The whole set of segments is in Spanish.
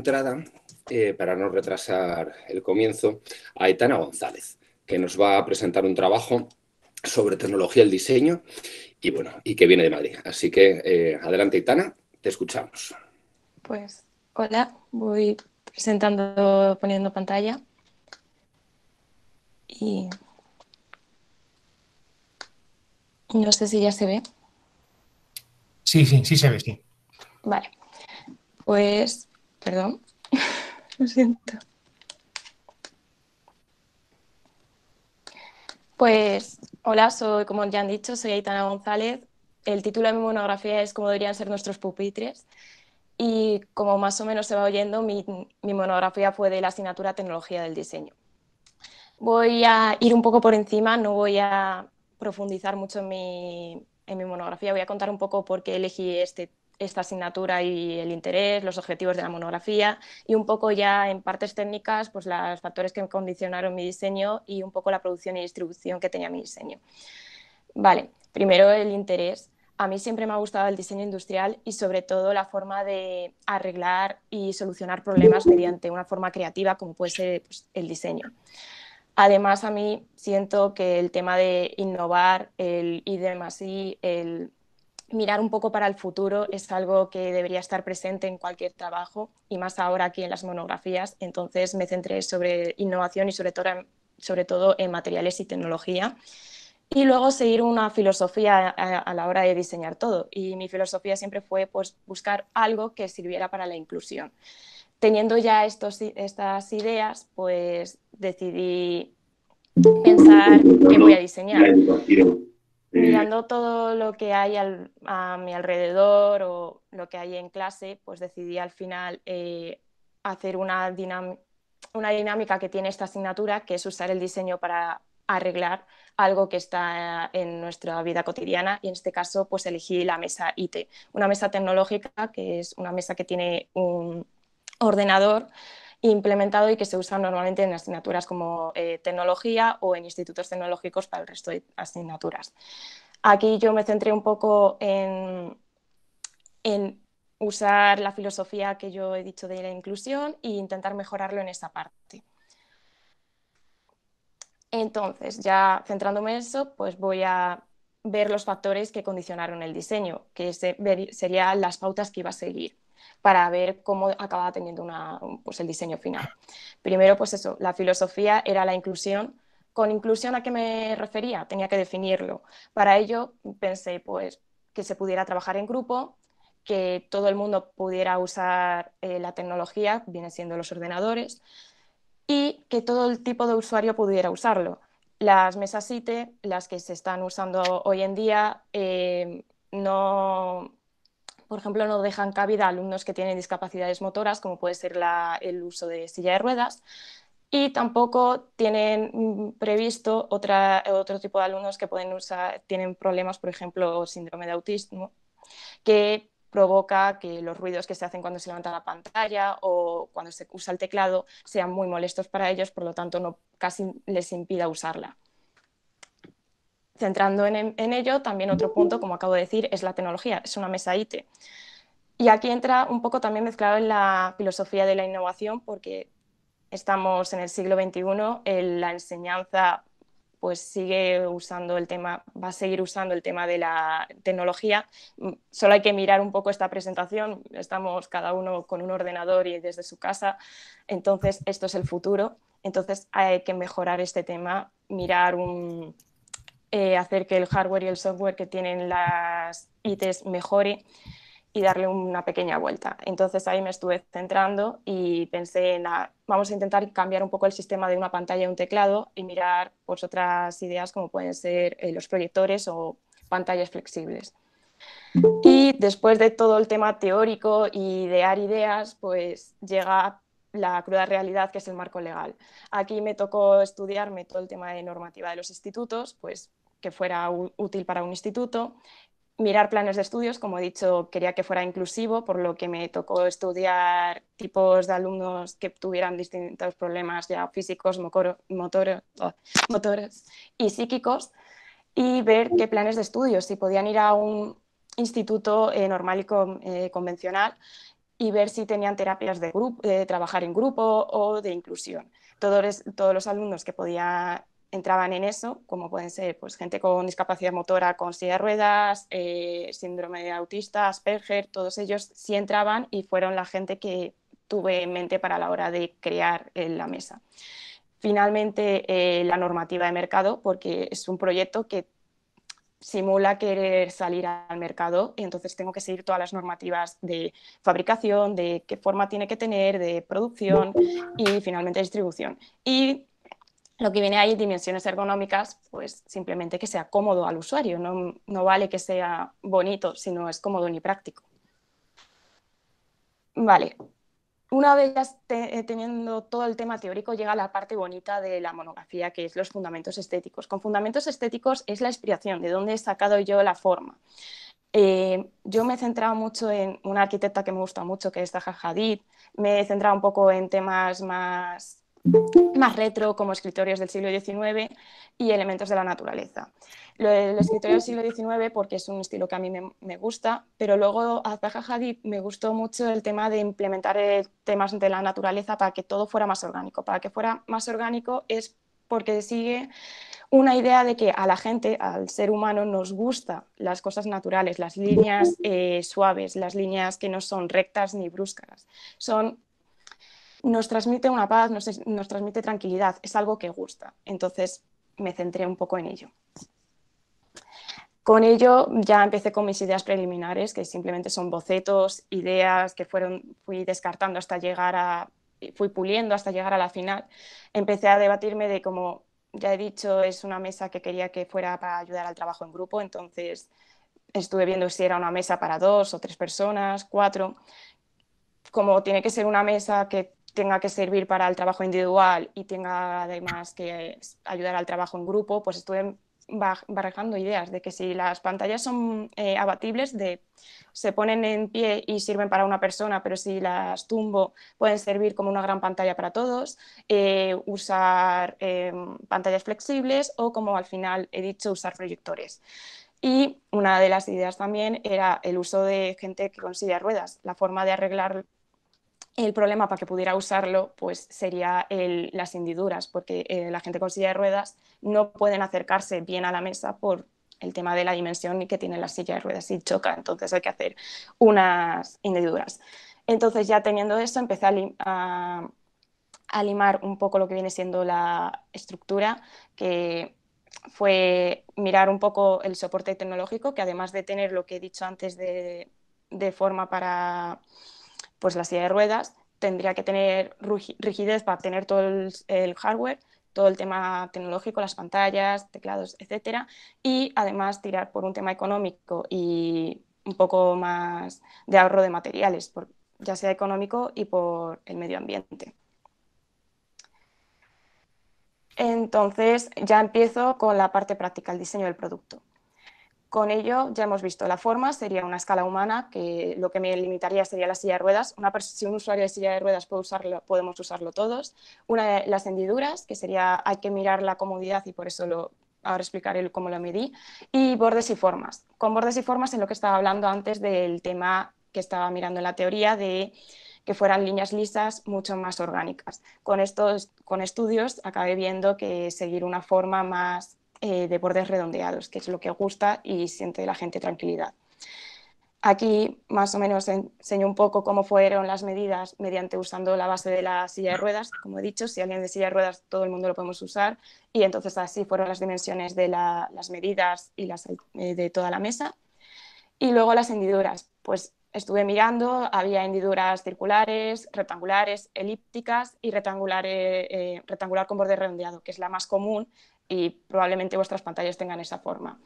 entrada, eh, para no retrasar el comienzo, a Itana González, que nos va a presentar un trabajo sobre tecnología del diseño y bueno, y que viene de Madrid. Así que eh, adelante, Itana, te escuchamos. Pues hola, voy presentando, poniendo pantalla. Y no sé si ya se ve. Sí, sí, sí se ve, sí. Vale. Pues Perdón, lo siento. Pues hola, soy, como ya han dicho, soy Aitana González. El título de mi monografía es como deberían ser nuestros pupitres. Y como más o menos se va oyendo, mi, monografía fue de la asignatura Tecnología del Diseño. Voy a ir un poco por encima, no voy a profundizar mucho en mi, en mi monografía, voy a contar un poco por qué elegí este esta asignatura y el interés, los objetivos de la monografía y un poco ya en partes técnicas, pues los factores que me condicionaron mi diseño y un poco la producción y distribución que tenía mi diseño. Vale, primero el interés. A mí siempre me ha gustado el diseño industrial y sobre todo la forma de arreglar y solucionar problemas mediante una forma creativa como puede ser pues, el diseño. Además, a mí siento que el tema de innovar, el I+, el mirar un poco para el futuro es algo que debería estar presente en cualquier trabajo y más ahora aquí en las monografías. Entonces me centré sobre innovación y sobre todo, sobre todo en materiales y tecnología. Y luego seguir una filosofía a, la hora de diseñar todo. Y mi filosofía siempre fue pues, buscar algo que sirviera para la inclusión. Teniendo ya estos, estas ideas, pues decidí pensar qué voy a diseñar. Eh, mirando todo lo que hay a mi alrededor o lo que hay en clase, pues decidí al final eh, hacer una, una dinámica que tiene esta asignatura, que es usar el diseño para arreglar algo que está en nuestra vida cotidiana y en este caso pues elegí la mesa IT, una mesa tecnológica que es una mesa que tiene un ordenador implementado y que se usa normalmente en asignaturas como eh, tecnología o en institutos tecnológicos para el resto de asignaturas. Aquí yo me centré un poco en, usar la filosofía que yo he dicho de la inclusión e intentar mejorarlo en esa parte. Entonces, ya centrándome en eso, pues voy a ver los factores que condicionaron el diseño, que serían las pautas que iba a seguir para ver cómo acababa teniendo pues, el diseño final. Primero, pues eso, la filosofía era la inclusión. ¿Con inclusión a qué me refería? Tenía que definirlo. Para ello pensé, pues, que se pudiera trabajar en grupo, que todo el mundo pudiera usar eh, la tecnología, viene siendo los ordenadores, y que todo el tipo de usuario pudiera usarlo. Las mesas ITE, las que se están usando hoy en día, eh, no, por ejemplo, no dejan cabida a alumnos que tienen discapacidades motoras, como puede ser el uso de silla de ruedas, y tampoco tienen mm, previsto otra, otro tipo de alumnos que pueden usar, tienen problemas, por ejemplo, síndrome de autismo, que provoca que los ruidos que se hacen cuando se levanta la pantalla o cuando se usa el teclado sean muy molestos para ellos, por lo tanto no, casi les impida usarla centrando en, ello, también otro punto, como acabo de decir, es la tecnología, es una mesa IT. Y aquí entra un poco también mezclado en la filosofía de la innovación, porque estamos en el siglo XXI, la enseñanza pues sigue usando el tema, va a seguir usando el tema de la tecnología. Solo hay que mirar un poco esta presentación, estamos cada uno con un ordenador y desde su casa, entonces esto es el futuro, entonces hay que mejorar este tema, mirar un, eh, hacer que el hardware y el software que tienen las ITs mejore y darle una pequeña vuelta. Entonces ahí me estuve centrando y pensé en, ah, vamos a intentar cambiar un poco el sistema de una pantalla y un teclado y mirar otras ideas como pueden ser eh, los proyectores o pantallas flexibles. Y después de todo el tema teórico y idear ideas, pues llega la cruda realidad que es el marco legal. Aquí me tocó estudiarme todo el tema de normativa de los institutos, pues que fuera útil para un instituto, mirar planes de estudios, como he dicho, quería que fuera inclusivo, por lo que me tocó estudiar tipos de alumnos que tuvieran distintos problemas ya físicos, oh, motores y psíquicos, y ver qué planes de estudios, si podían ir a un instituto eh, normal y eh, convencional y ver si tenían terapias de, grupo, trabajar en grupo o de inclusión. Todos, todos los alumnos que podía entraban en eso, como pueden ser pues, gente con discapacidad motora, con silla de ruedas, eh, síndrome de autista, Asperger, todos ellos sí entraban y fueron la gente que tuve en mente para la hora de crear eh, la mesa. Finalmente, eh, la normativa de mercado, porque es un proyecto que simula querer salir al mercado entonces tengo que seguir todas las normativas de fabricación, de qué forma tiene que tener, de producción y finalmente distribución. Y lo que viene ahí, dimensiones ergonómicas, pues simplemente que sea cómodo al usuario, no, vale que sea bonito si no es cómodo ni práctico. Vale, una vez eh, teniendo todo el tema teórico llega la parte bonita de la monografía, que es los fundamentos estéticos. Con fundamentos estéticos es la inspiración, de dónde he sacado yo la forma. Eh, yo me he centrado mucho en una arquitecta que me gusta mucho, que es Zaha Hadid, me he centrado un poco en temas más más retro como escritorios del siglo XIX y elementos de la naturaleza. Lo del escritorio del siglo XIX porque es un estilo que a mí me, gusta, pero luego a Zaha Hadid me gustó mucho el tema de implementar eh, temas de la naturaleza para que todo fuera más orgánico. Para que fuera más orgánico es porque sigue una idea de que a la gente, al ser humano, nos gusta las cosas naturales, las líneas eh, suaves, las líneas que no son rectas ni bruscas. Son nos transmite una paz, nos, transmite tranquilidad, es algo que gusta. Entonces me centré un poco en ello. Con ello ya empecé con mis ideas preliminares, que simplemente son bocetos, ideas que fueron, fui descartando hasta llegar a, fui puliendo hasta llegar a la final. Empecé a debatirme de cómo, ya he dicho, es una mesa que quería que fuera para ayudar al trabajo en grupo, entonces estuve viendo si era una mesa para dos o tres personas, cuatro. Como tiene que ser una mesa que tenga que servir para el trabajo individual y tenga además que ayudar al trabajo en grupo, pues estuve em, barajando ideas de que si las pantallas son eh, abatibles, se ponen en pie y sirven para una persona, pero si las tumbo pueden servir como una gran pantalla para todos, eh, usar em, pantallas flexibles o como al final he dicho, usar proyectores. Y una de las ideas también era el uso de gente que consigue ruedas, la forma de arreglar el problema para que pudiera usarlo pues, sería las hendiduras, porque eh, la gente con silla de ruedas no pueden acercarse bien a la mesa por el tema de la dimensión que tiene la silla de ruedas y choca, entonces hay que hacer unas hendiduras. Entonces ya teniendo eso empecé a, limar un poco lo que viene siendo la estructura, que fue mirar un poco el soporte tecnológico, que además de tener lo que he dicho antes de forma para pues la silla de ruedas tendría que tener rigidez para tener todo el, hardware, todo el tema tecnológico, las pantallas, teclados, etcétera, y además tirar por un tema económico y un poco más de ahorro de materiales, ya sea económico y por el medio ambiente. Entonces ya empiezo con la parte práctica, el diseño del producto. Con ello ya hemos visto la forma, sería una escala humana, que lo que me limitaría sería la silla de ruedas. Una si un usuario de silla de ruedas puede usarlo, podemos usarlo todos. Una de las hendiduras, que sería hay que mirar la comodidad y por eso lo, ahora explicaré cómo lo medí. Y bordes y formas. Con bordes y formas en lo que estaba hablando antes del tema que estaba mirando en la teoría de que fueran líneas lisas mucho más orgánicas. Con estos con estudios acabé viendo que seguir una forma más eh, de bordes redondeados, que es lo que gusta y siente la gente tranquilidad. Aquí más o menos enseño un poco cómo fueron las medidas mediante usando la base de la silla de ruedas. Como he dicho, si alguien de silla de ruedas, todo el mundo lo podemos usar. Y entonces así fueron las dimensiones de las medidas y eh, de toda la mesa. Y luego las hendiduras. Pues estuve mirando, había hendiduras circulares, rectangulares, elípticas y rectangular, eh, rectangular con borde redondeado, que es la más común y probablemente vuestras pantallas tengan esa forma.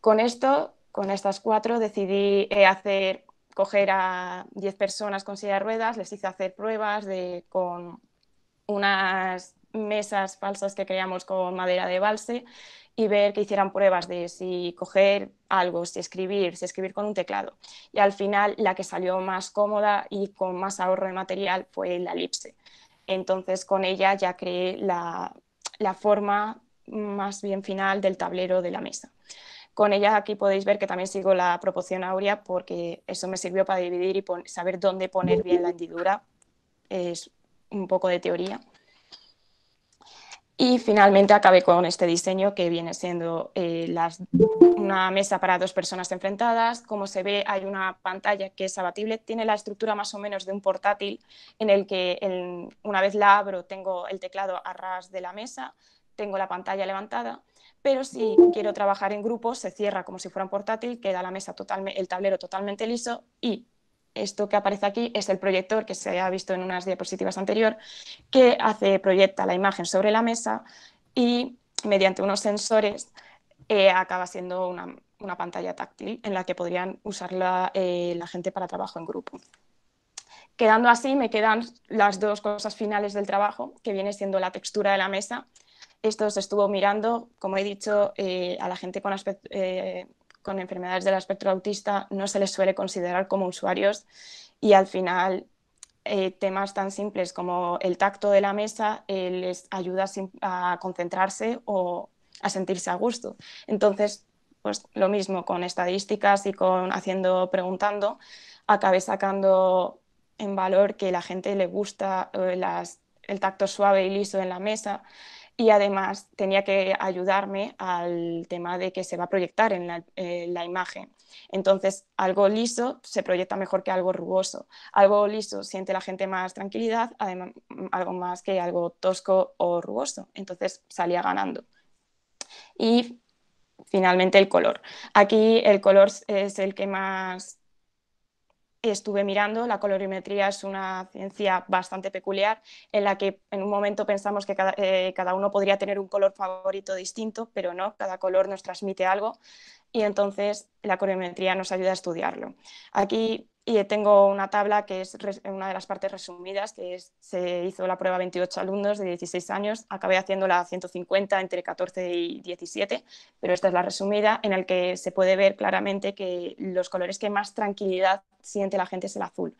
Con esto, con estas cuatro, decidí eh, hacer, coger a 10 personas con silla de ruedas, les hice hacer pruebas de, con unas mesas falsas que creamos con madera de balse y ver que hicieran pruebas de si coger algo, si escribir, si escribir con un teclado. Y al final la que salió más cómoda y con más ahorro de material fue la elipse. Entonces con ella ya creé la, la forma más bien final del tablero de la mesa. Con ella aquí podéis ver que también sigo la proporción áurea porque eso me sirvió para dividir y saber dónde poner bien la hendidura. Es un poco de teoría. Y finalmente acabé con este diseño que viene siendo eh, una mesa para dos personas enfrentadas. Como se ve, hay una pantalla que es abatible, tiene la estructura más o menos de un portátil en el que una vez la abro tengo el teclado a ras de la mesa, tengo la pantalla levantada, pero si quiero trabajar en grupo, se cierra como si fuera un portátil, queda la mesa el tablero totalmente liso y esto que aparece aquí es el proyector que se ha visto en unas diapositivas anterior, que hace, proyecta la imagen sobre la mesa y mediante unos sensores eh, acaba siendo una, pantalla táctil en la que podrían usarla eh, la gente para trabajo en grupo. Quedando así, me quedan las dos cosas finales del trabajo, que viene siendo la textura de la mesa esto se estuvo mirando, como he dicho, eh, a la gente eh, con, enfermedades del espectro autista no se les suele considerar como usuarios y al final eh, temas tan simples como el tacto de la mesa les ayuda a concentrarse o a sentirse a gusto. Entonces, pues lo mismo con estadísticas y con haciendo, preguntando, acabé sacando en valor que la gente le gusta el tacto suave y liso en la mesa, y además tenía que ayudarme al tema de que se va a proyectar en eh, la, imagen. Entonces, algo liso se proyecta mejor que algo rugoso. Algo liso siente la gente más tranquilidad, mm, algo más que algo tosco o rugoso. Entonces, salía ganando. Y finalmente el color. Aquí el color es el que más estuve mirando, la colorimetría es una ciencia bastante peculiar en la que en un momento pensamos que cada, eh, cada, uno podría tener un color favorito distinto, pero no, cada color nos transmite algo y entonces la colorimetría nos ayuda a estudiarlo. Aquí y tengo una tabla que es una de las partes resumidas, que se hizo la prueba 28 alumnos de 16 años, acabé haciendo la 150 entre 14 y 17, pero esta es la resumida en la que se puede ver claramente que los colores que más tranquilidad siente la gente es el azul.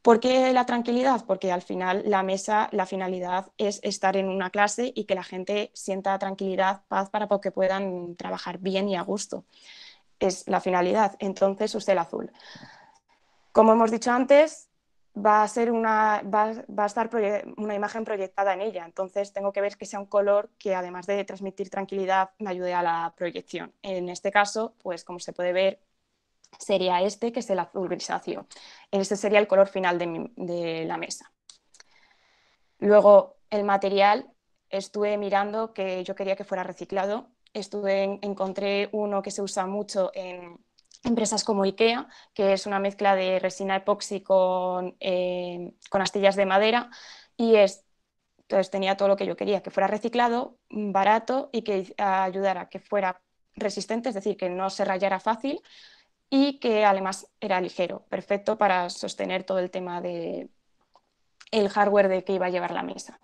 ¿Por qué la tranquilidad? Porque al final la mesa, la finalidad es estar en una clase y que la gente sienta tranquilidad, paz para que puedan trabajar bien y a gusto. Es la finalidad. Entonces usé el azul. Como hemos dicho antes, va a, estar una imagen proyectada en ella, entonces tengo que ver que sea un color que además de transmitir tranquilidad me ayude a la proyección. En este caso, pues como se puede ver, sería este, que es el azul grisáceo. Este sería el color final de, la mesa. Luego, el material, estuve mirando que yo quería que fuera reciclado. Estuve, encontré uno que se usa mucho en, empresas como IKEA, que es una mezcla de resina epoxi eh, con, astillas de madera y es, entonces tenía todo lo que yo quería, que fuera reciclado, mm, barato y que ayudara a que fuera resistente, es decir, que no se rayara fácil y que además era ligero, perfecto para sostener todo el tema de el hardware de que iba a llevar la mesa.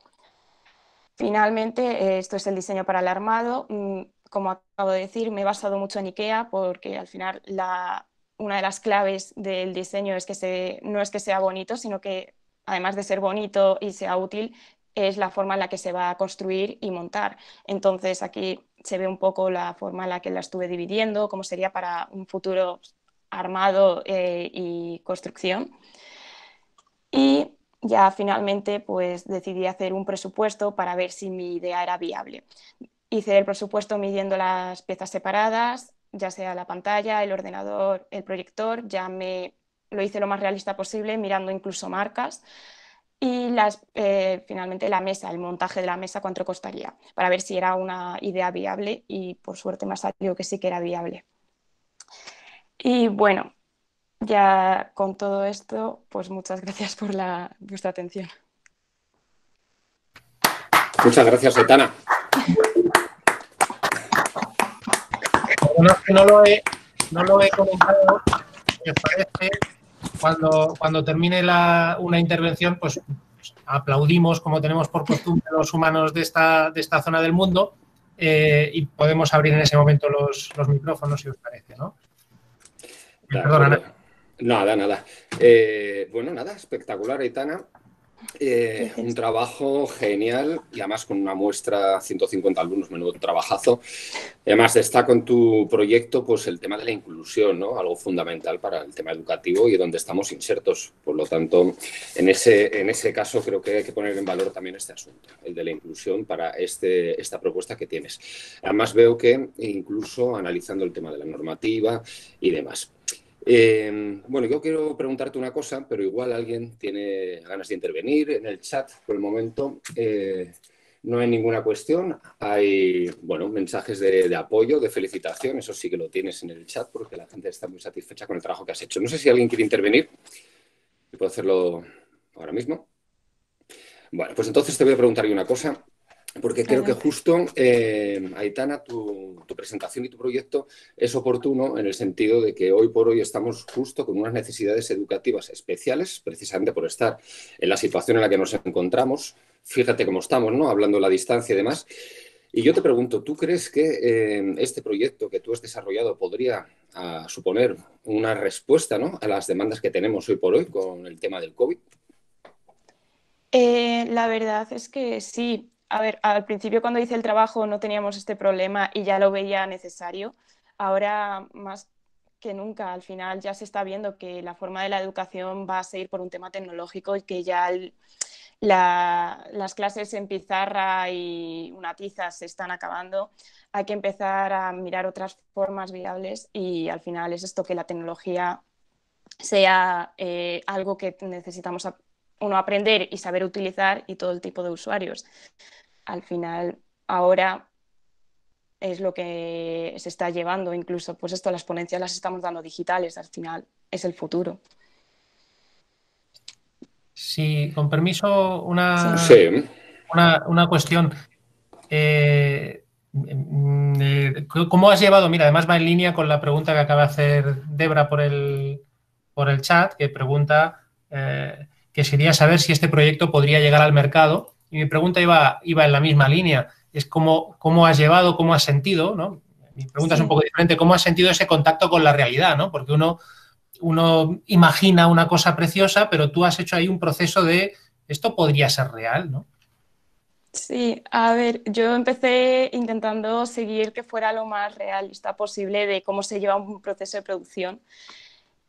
Finalmente, eh, esto es el diseño para el armado mm, como acabo de decir, me he basado mucho en IKEA porque al final la, una de las claves del diseño es que no es que sea bonito, sino que además de ser bonito y sea útil, es la forma en la que se va a construir y montar. Entonces aquí se ve un poco la forma en la que la estuve dividiendo, cómo sería para un futuro armado eh, y construcción. Y ya finalmente pues decidí hacer un presupuesto para ver si mi idea era viable. Hice el presupuesto midiendo las piezas separadas, ya sea la pantalla, el ordenador, el proyector, ya me lo hice lo más realista posible, mirando incluso marcas. Y las, eh, finalmente la mesa, el montaje de la mesa, cuánto costaría, para ver si era una idea viable y por suerte me ha salido que sí que era viable. Y bueno, ya con todo esto, pues muchas gracias por la, vuestra atención. Muchas gracias, Etana. no lo he, no lo he comentado, parece, cuando, cuando termine una intervención, pues aplaudimos, como tenemos por costumbre los humanos de esta, de esta zona del mundo, eh, y podemos abrir en ese momento los, micrófonos, si os parece, ¿no? Perdona, Nada, nada. Eh, bueno, nada, espectacular, Aitana. Eh, un trabajo genial y además con una muestra 150 alumnos, menudo trabajazo. Además destaco en tu proyecto pues el tema de la inclusión, ¿no? algo fundamental para el tema educativo y donde estamos insertos. Por lo tanto, en ese, en ese caso creo que hay que poner en valor también este asunto, el de la inclusión para este, esta propuesta que tienes. Además veo que incluso analizando el tema de la normativa y demás. Em, bueno, yo quiero preguntarte una cosa, pero igual alguien tiene ganas de intervenir en el chat por el momento. Eh, no hay ninguna cuestión. Hay, bueno, mensajes de, apoyo, de felicitación. Eso sí que lo tienes en el chat porque la gente está muy satisfecha con el trabajo que has hecho. No sé si alguien quiere intervenir. Puedo hacerlo ahora mismo. Bueno, pues entonces te voy a preguntar una cosa porque creo que justo, eh, Aitana, tu, presentación y tu proyecto es oportuno en el sentido de que hoy por hoy estamos justo con unas necesidades educativas especiales, precisamente por estar en la situación en la que nos encontramos. Fíjate cómo estamos, ¿no? Hablando la distancia y demás. Y yo te pregunto, ¿tú crees que eh, este proyecto que tú has desarrollado podría ah, suponer una respuesta a las demandas que tenemos hoy por hoy con el tema del COVID? Eh, la verdad es que sí a ver, al principio cuando hice el trabajo no teníamos este problema y ya lo veía necesario. Ahora más que nunca, al final ya se está viendo que la forma de la educación va a seguir por un tema tecnológico y que ya las clases en pizarra y una tiza se están acabando. Hay que empezar a mirar otras formas viables y al final es esto que la tecnología sea eh, algo que necesitamos uno aprender y saber utilizar y todo el tipo de usuarios al final ahora es lo que se está llevando, incluso pues esto, las ponencias las estamos dando digitales, al final es el futuro. Sí, con permiso, una, una, cuestión. Eh, mm, eh, ¿Cómo has llevado? Mira, además va en línea con la pregunta que acaba de hacer Debra por el, por el chat, que pregunta eh, que sería saber si este proyecto podría llegar al mercado y mi pregunta iba, iba en la misma línea, es cómo, cómo has llevado, cómo has sentido, ¿no? Mi pregunta es un poco diferente, ¿cómo has sentido ese contacto con la realidad, ¿no? Porque uno, uno imagina una cosa preciosa, pero tú has hecho ahí un proceso de, esto podría ser real, ¿no? Sí, a ver, yo empecé intentando seguir que fuera lo más realista posible de cómo se lleva un proceso de producción.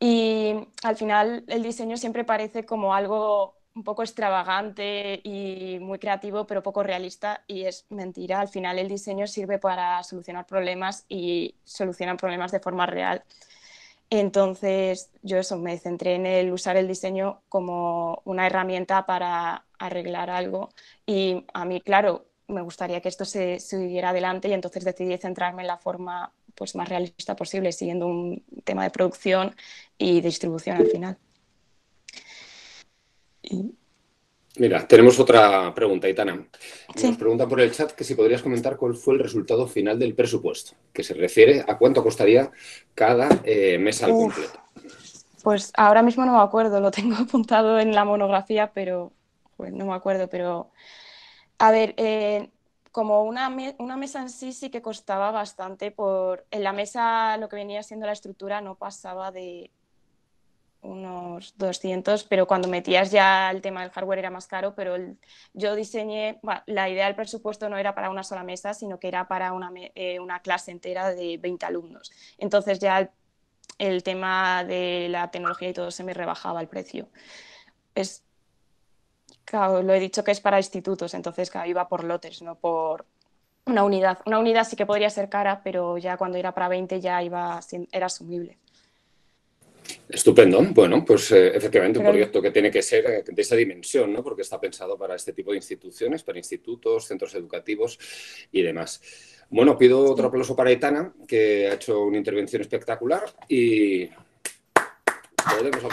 Y al final el diseño siempre parece como algo un poco extravagante y muy creativo, pero poco realista, y es mentira. Al final el diseño sirve para solucionar problemas y solucionan problemas de forma real. Entonces, yo eso me centré en el usar el diseño como una herramienta para arreglar algo. Y a mí, claro, me gustaría que esto se, siguiera adelante y entonces decidí centrarme en la forma pues, más realista posible, siguiendo un tema de producción y distribución al final. Mira, tenemos otra pregunta, Itana. Nos pregunta por el chat que si podrías comentar cuál fue el resultado final del presupuesto, que se refiere a cuánto costaría cada eh, mesa al completo. Pues ahora mismo no me acuerdo, lo tengo apuntado en la monografía, pero no me acuerdo, pero a ver, eh, como una, una, mesa en sí sí que costaba bastante por en la mesa lo que venía siendo la estructura no pasaba de unos 200, pero cuando metías ya el tema del hardware era más caro, pero yo diseñé, bueno, la idea del presupuesto no era para una sola mesa, sino que era para una, eh, una clase entera de 20 alumnos. Entonces ya el, tema de la tecnología y todo se me rebajaba el precio. Es, lo he dicho que es para institutos, entonces iba por lotes, no por una unidad. Una unidad sí que podría ser cara, pero ya cuando era para 20 ya iba, era asumible. Estupendo. Bueno, pues eh, efectivamente un proyecto que tiene que ser eh, de esa dimensión, ¿no? porque está pensado para este tipo de instituciones, para institutos, centros educativos y demás. Bueno, pido otro aplauso para Itana, que ha hecho una intervención espectacular y podemos